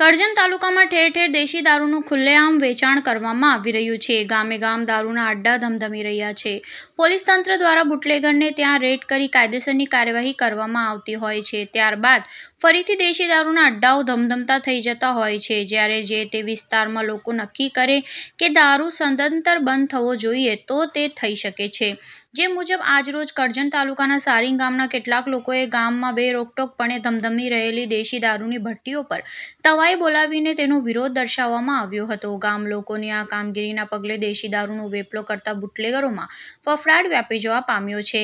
કરજણ તાલુકામાં ઠેર ઠેર દેશી દારૂનું ખુલ્લેઆમ વેચાણ કરવામાં આવી રહ્યું છે ગામે ગામ દારૂના અડ્ડા ધમધમી રહ્યા છે પોલીસ તંત્ર દ્વારા બુટલેગરને ત્યાં રેડ કરી કાયદેસરની કાર્યવાહી કરવામાં આવતી હોય છે ત્યારબાદ ફરીથી દેશી દારૂના અડ્ડાઓ ધમધમતા થઈ જતા હોય છે જ્યારે જે તે વિસ્તારમાં લોકો નક્કી કરે કે દારૂ સદંતર બંધ થવો જોઈએ તો તે થઈ શકે છે જે મુજબ આજરોજ કરજણ તાલુકાના સારીંગ ગામના કેટલાક લોકોએ ગામમાં બે રોકટોકપણે ધમધમી રહેલી દેશી દારૂની ભટ્ટીઓ પર તવા સવાઈ બોલાવીને તેનો વિરોધ દર્શાવવામાં આવ્યો હતો ગામ લોકોની આ કામગીરીના પગલે દેશી દારૂનો વેપલો કરતા બુટલેગરોમાં ફફડાટ વ્યાપી જવા પામ્યો છે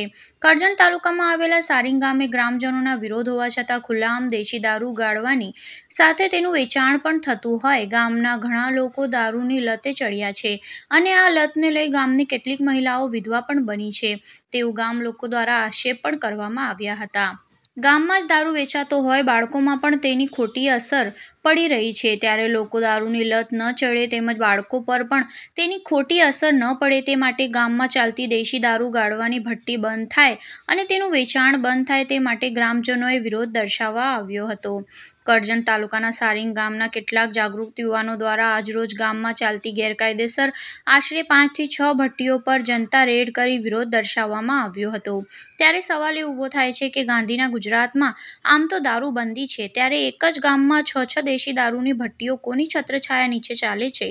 કરજણ તાલુકામાં આવેલા સારીંગ ગામે ગ્રામજનોના વિરોધ હોવા છતાં ખુલ્લાઆમ દેશી દારૂ ગાળવાની સાથે તેનું વેચાણ પણ થતું હોય ગામના ઘણા લોકો દારૂની લતે ચડ્યા છે અને આ લતને લઈ ગામની કેટલીક મહિલાઓ વિધવા પણ બની છે તેવું ગામ લોકો દ્વારા આક્ષેપ પણ કરવામાં આવ્યા હતા ગામમાં જ દારૂ વેચાતો હોય બાળકોમાં પણ તેની ખોટી અસર પડી રહી છે ત્યારે લોકો દારૂની લત ન ચડે તેમજ બાળકો પર પણ તેની ખોટી અસર ન પડે તે માટે ગામમાં ચાલતી દેશી દારૂ ગાળવાની ભઠ્ઠી બંધ થાય અને તેનું વેચાણ બંધ થાય તે માટે ગ્રામજનોએ વિરોધ દર્શાવવા આવ્યો હતો કરજણ તાલુકાના સારીંગ ગામના કેટલાક જાગૃત યુવાનો દ્વારા આજરોજ ગામમાં ચાલતી ગેરકાયદેસર આશરે પાંચથી છ ભઠ્ઠીઓ પર જનતા રેડ કરી વિરોધ દર્શાવવામાં આવ્યો હતો ત્યારે સવાલ એ ઊભો થાય છે કે ગાંધીના ગુજરાતમાં આમ તો દારૂબંધી છે ત્યારે એક જ ગામમાં છ છ દેશી દારૂની ભઠ્ઠીઓ કોની છત્રછાયા નીચે ચાલે છે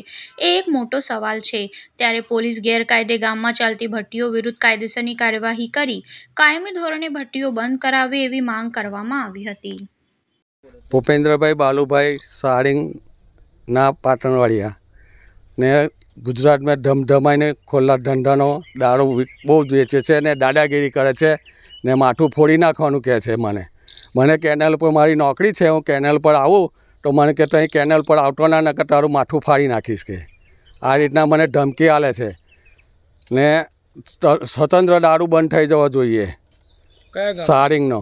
એ એક મોટો સવાલ છે ત્યારે પોલીસ ગેરકાયદે ગામમાં ચાલતી ભઠ્ઠીઓ વિરુદ્ધ કાયદેસરની કાર્યવાહી કરી કાયમી ધોરણે ભઠ્ઠીઓ બંધ કરાવે એવી માંગ કરવામાં આવી હતી ભૂપેન્દ્રભાઈ બાલુભાઈ સાળીંગના પાટણવાડિયા ને ગુજરાતમાં ધમધમાઈને ખોલ્લા ધંધાનો દારૂ બહુ જ વેચે છે ને દાદાગીરી કરે છે ને માથું ફોડી નાખવાનું કહે છે મને મને કેનલ પર મારી નોકરી છે હું કેનલ પર આવું તો મને કે ત્યાં કેનલ પર આવતો ના નકર તારું માથું ફાડી નાખીશ કે આ રીતના મને ધમકી આલે છે ને સ્વતંત્ર દારૂ બંધ થઈ જવો જોઈએ સારિંગનો